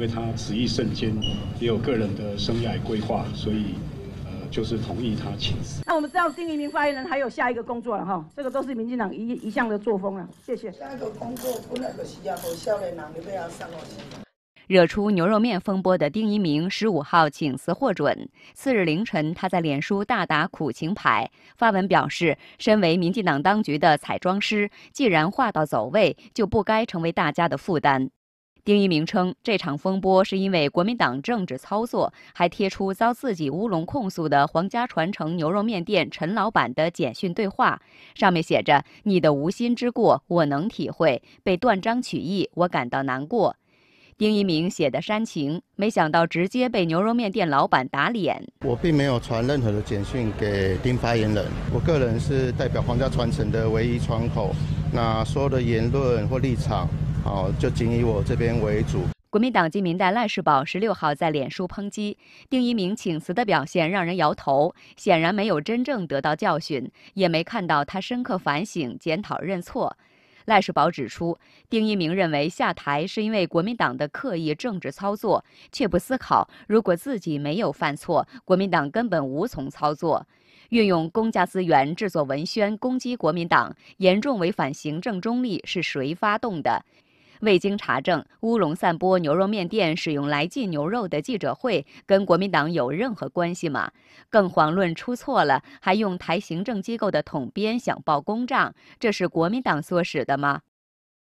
因为他此一瞬间也有个人的生涯规划，所以呃就是同意他请辞。那我们知道丁一鸣发言人还有下一个工作了哈，这个都是民进党一一向的作风了。谢谢。下一个工作本来就是要给少年人的，不要上我心。惹出牛肉面风波的丁一鸣，十五号请辞获准，次日凌晨他在脸书大打苦情牌，发文表示，身为民进党当局的彩妆师，既然画到走位，就不该成为大家的负担。丁一鸣称这场风波是因为国民党政治操作，还贴出遭自己乌龙控诉的皇家传承牛肉面店陈老板的简讯对话，上面写着“你的无心之过我能体会，被断章取义我感到难过”。丁一鸣写的煽情，没想到直接被牛肉面店老板打脸。我并没有传任何的简讯给丁发言人，我个人是代表皇家传承的唯一窗口，那所有的言论或立场。好，就仅以我这边为主。国民党籍民代赖世宝十六号在脸书抨击丁一鸣请辞的表现让人摇头，显然没有真正得到教训，也没看到他深刻反省、检讨认错。赖世宝指出，丁一鸣认为下台是因为国民党的刻意政治操作，却不思考如果自己没有犯错，国民党根本无从操作。运用公家资源制作文宣攻击国民党，严重违反行政中立，是谁发动的？未经查证，乌龙散播牛肉面店使用来进牛肉的记者会，跟国民党有任何关系吗？更遑论出错了，还用台行政机构的统编想报公账，这是国民党唆使的吗？